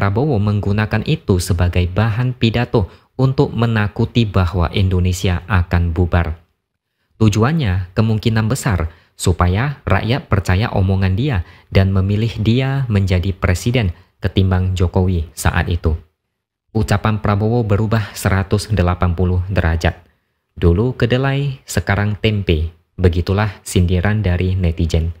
Prabowo menggunakan itu sebagai bahan pidato untuk menakuti bahwa Indonesia akan bubar. Tujuannya kemungkinan besar supaya rakyat percaya omongan dia dan memilih dia menjadi presiden ketimbang Jokowi saat itu. Ucapan Prabowo berubah 180 derajat. Dulu kedelai, sekarang tempe. Begitulah sindiran dari netizen.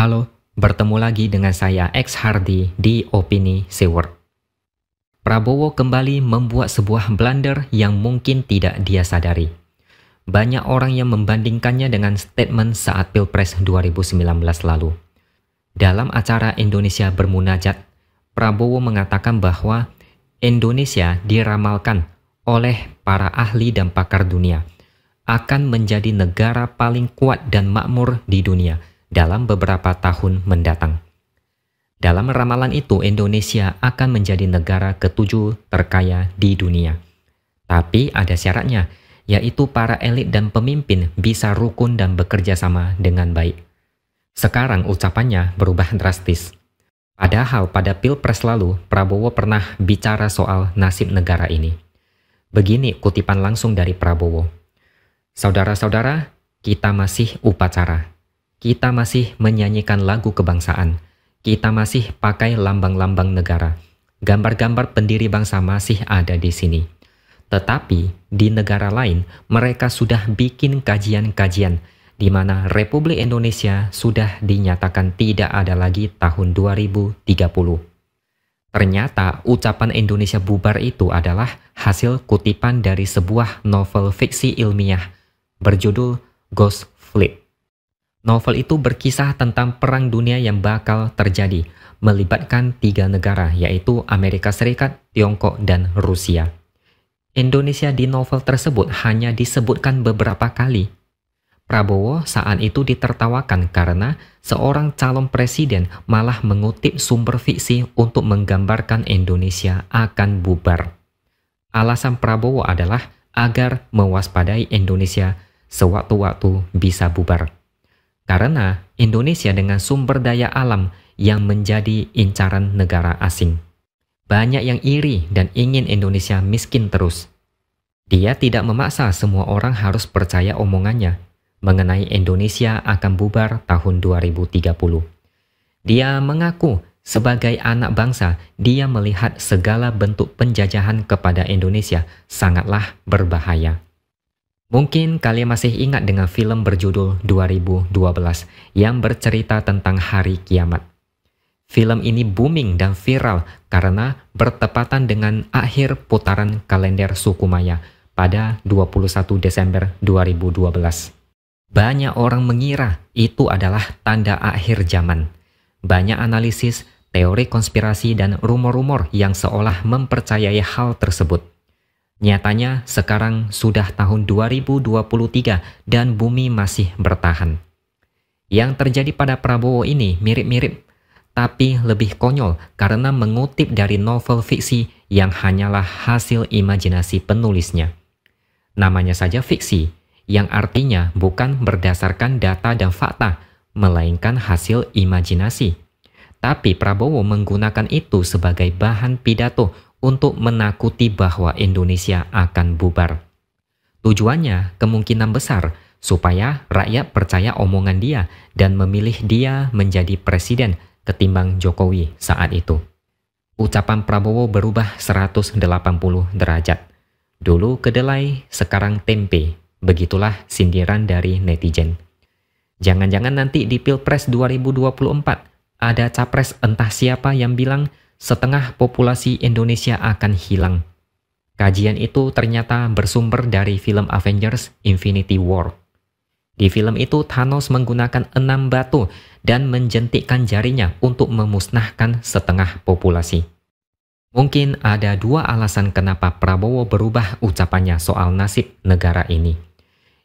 Halo, bertemu lagi dengan saya X Hardy di Opini Seward. Prabowo kembali membuat sebuah blunder yang mungkin tidak dia sadari. Banyak orang yang membandingkannya dengan statement saat Pilpres 2019 lalu. Dalam acara Indonesia Bermunajat, Prabowo mengatakan bahwa Indonesia diramalkan oleh para ahli dan pakar dunia akan menjadi negara paling kuat dan makmur di dunia – dalam beberapa tahun mendatang. Dalam ramalan itu, Indonesia akan menjadi negara ketujuh terkaya di dunia. Tapi ada syaratnya, yaitu para elit dan pemimpin bisa rukun dan bekerja sama dengan baik. Sekarang ucapannya berubah drastis. Padahal pada Pilpres lalu, Prabowo pernah bicara soal nasib negara ini. Begini kutipan langsung dari Prabowo. Saudara-saudara, kita masih upacara kita masih menyanyikan lagu kebangsaan. Kita masih pakai lambang-lambang negara. Gambar-gambar pendiri bangsa masih ada di sini. Tetapi di negara lain, mereka sudah bikin kajian-kajian di mana Republik Indonesia sudah dinyatakan tidak ada lagi tahun 2030. Ternyata ucapan Indonesia bubar itu adalah hasil kutipan dari sebuah novel fiksi ilmiah berjudul Ghost Fleet Novel itu berkisah tentang perang dunia yang bakal terjadi, melibatkan tiga negara yaitu Amerika Serikat, Tiongkok, dan Rusia. Indonesia di novel tersebut hanya disebutkan beberapa kali. Prabowo saat itu ditertawakan karena seorang calon presiden malah mengutip sumber fiksi untuk menggambarkan Indonesia akan bubar. Alasan Prabowo adalah agar mewaspadai Indonesia sewaktu-waktu bisa bubar. Karena Indonesia dengan sumber daya alam yang menjadi incaran negara asing. Banyak yang iri dan ingin Indonesia miskin terus. Dia tidak memaksa semua orang harus percaya omongannya mengenai Indonesia akan bubar tahun 2030. Dia mengaku sebagai anak bangsa, dia melihat segala bentuk penjajahan kepada Indonesia sangatlah berbahaya. Mungkin kalian masih ingat dengan film berjudul 2012 yang bercerita tentang hari kiamat. Film ini booming dan viral karena bertepatan dengan akhir putaran kalender suku Maya pada 21 Desember 2012. Banyak orang mengira itu adalah tanda akhir zaman. Banyak analisis, teori konspirasi dan rumor-rumor yang seolah mempercayai hal tersebut. Nyatanya sekarang sudah tahun 2023 dan bumi masih bertahan. Yang terjadi pada Prabowo ini mirip-mirip, tapi lebih konyol karena mengutip dari novel fiksi yang hanyalah hasil imajinasi penulisnya. Namanya saja fiksi, yang artinya bukan berdasarkan data dan fakta, melainkan hasil imajinasi. Tapi Prabowo menggunakan itu sebagai bahan pidato untuk menakuti bahwa Indonesia akan bubar. Tujuannya kemungkinan besar supaya rakyat percaya omongan dia dan memilih dia menjadi presiden ketimbang Jokowi saat itu. Ucapan Prabowo berubah 180 derajat. Dulu kedelai, sekarang tempe. Begitulah sindiran dari netizen. Jangan-jangan nanti di Pilpres 2024 ada capres entah siapa yang bilang setengah populasi Indonesia akan hilang. Kajian itu ternyata bersumber dari film Avengers Infinity War. Di film itu Thanos menggunakan enam batu dan menjentikkan jarinya untuk memusnahkan setengah populasi. Mungkin ada dua alasan kenapa Prabowo berubah ucapannya soal nasib negara ini.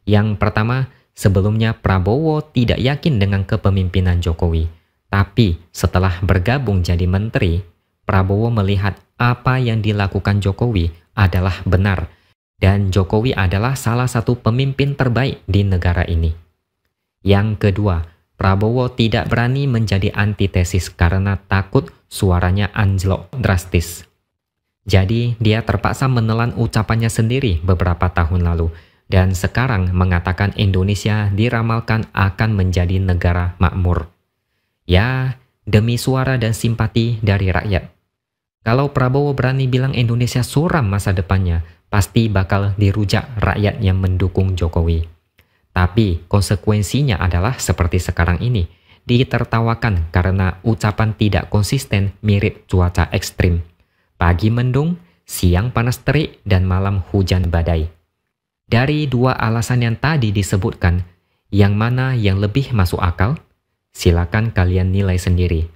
Yang pertama, sebelumnya Prabowo tidak yakin dengan kepemimpinan Jokowi. Tapi setelah bergabung jadi menteri, Prabowo melihat apa yang dilakukan Jokowi adalah benar dan Jokowi adalah salah satu pemimpin terbaik di negara ini. Yang kedua, Prabowo tidak berani menjadi antitesis karena takut suaranya anjlok drastis. Jadi dia terpaksa menelan ucapannya sendiri beberapa tahun lalu dan sekarang mengatakan Indonesia diramalkan akan menjadi negara makmur. Ya, demi suara dan simpati dari rakyat. Kalau Prabowo berani bilang Indonesia suram masa depannya, pasti bakal dirujak rakyat yang mendukung Jokowi. Tapi konsekuensinya adalah seperti sekarang ini, ditertawakan karena ucapan tidak konsisten mirip cuaca ekstrim. Pagi mendung, siang panas terik, dan malam hujan badai. Dari dua alasan yang tadi disebutkan, yang mana yang lebih masuk akal? Silakan kalian nilai sendiri.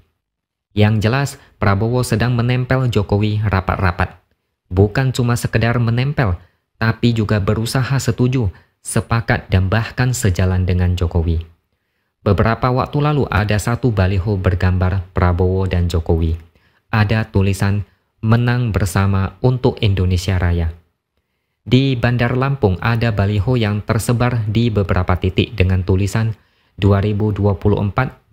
Yang jelas, Prabowo sedang menempel Jokowi rapat-rapat. Bukan cuma sekedar menempel, tapi juga berusaha setuju, sepakat dan bahkan sejalan dengan Jokowi. Beberapa waktu lalu ada satu baliho bergambar Prabowo dan Jokowi. Ada tulisan menang bersama untuk Indonesia Raya. Di Bandar Lampung ada baliho yang tersebar di beberapa titik dengan tulisan 2024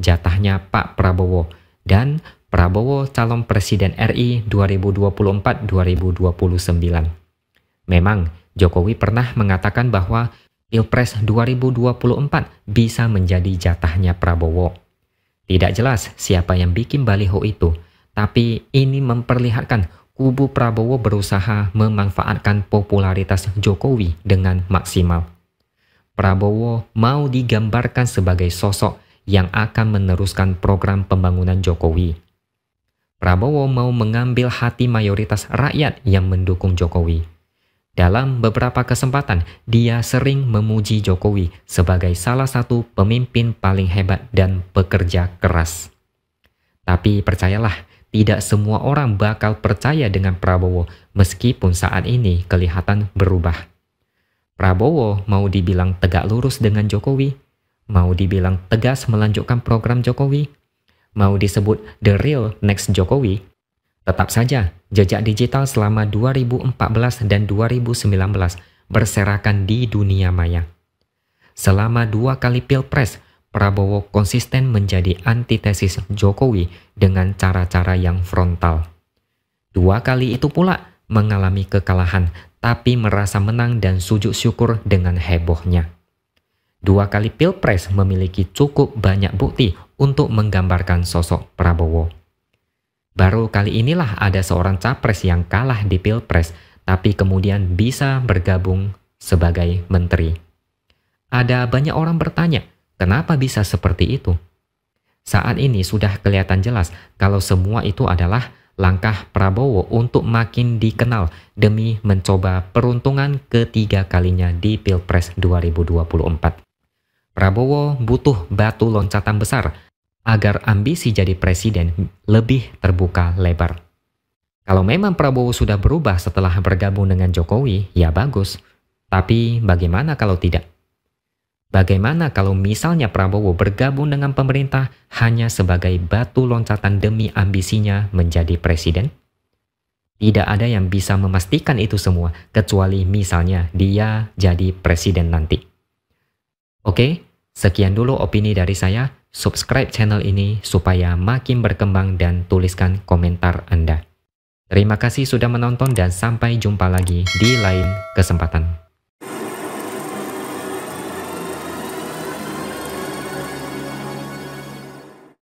jatahnya Pak Prabowo dan Prabowo calon presiden RI 2024-2029. Memang Jokowi pernah mengatakan bahwa Pilpres 2024 bisa menjadi jatahnya Prabowo. Tidak jelas siapa yang bikin baliho itu, tapi ini memperlihatkan kubu Prabowo berusaha memanfaatkan popularitas Jokowi dengan maksimal. Prabowo mau digambarkan sebagai sosok yang akan meneruskan program pembangunan Jokowi. Prabowo mau mengambil hati mayoritas rakyat yang mendukung Jokowi. Dalam beberapa kesempatan, dia sering memuji Jokowi sebagai salah satu pemimpin paling hebat dan pekerja keras. Tapi percayalah, tidak semua orang bakal percaya dengan Prabowo meskipun saat ini kelihatan berubah. Prabowo mau dibilang tegak lurus dengan Jokowi, Mau dibilang tegas melanjutkan program Jokowi, mau disebut the real next Jokowi, tetap saja jejak digital selama 2014 dan 2019 berserakan di dunia maya. Selama dua kali pilpres, Prabowo konsisten menjadi antitesis Jokowi dengan cara-cara yang frontal. Dua kali itu pula mengalami kekalahan, tapi merasa menang dan sujud syukur dengan hebohnya. Dua kali pilpres memiliki cukup banyak bukti untuk menggambarkan sosok Prabowo. Baru kali inilah ada seorang capres yang kalah di pilpres, tapi kemudian bisa bergabung sebagai menteri. Ada banyak orang bertanya, kenapa bisa seperti itu? Saat ini sudah kelihatan jelas kalau semua itu adalah langkah Prabowo untuk makin dikenal demi mencoba peruntungan ketiga kalinya di Pilpres 2024. Prabowo butuh batu loncatan besar agar ambisi jadi presiden lebih terbuka lebar. Kalau memang Prabowo sudah berubah setelah bergabung dengan Jokowi, ya bagus. Tapi bagaimana kalau tidak? Bagaimana kalau misalnya Prabowo bergabung dengan pemerintah hanya sebagai batu loncatan demi ambisinya menjadi presiden? Tidak ada yang bisa memastikan itu semua, kecuali misalnya dia jadi presiden nanti. Oke, Sekian dulu opini dari saya. Subscribe channel ini supaya makin berkembang dan tuliskan komentar Anda. Terima kasih sudah menonton dan sampai jumpa lagi di lain kesempatan.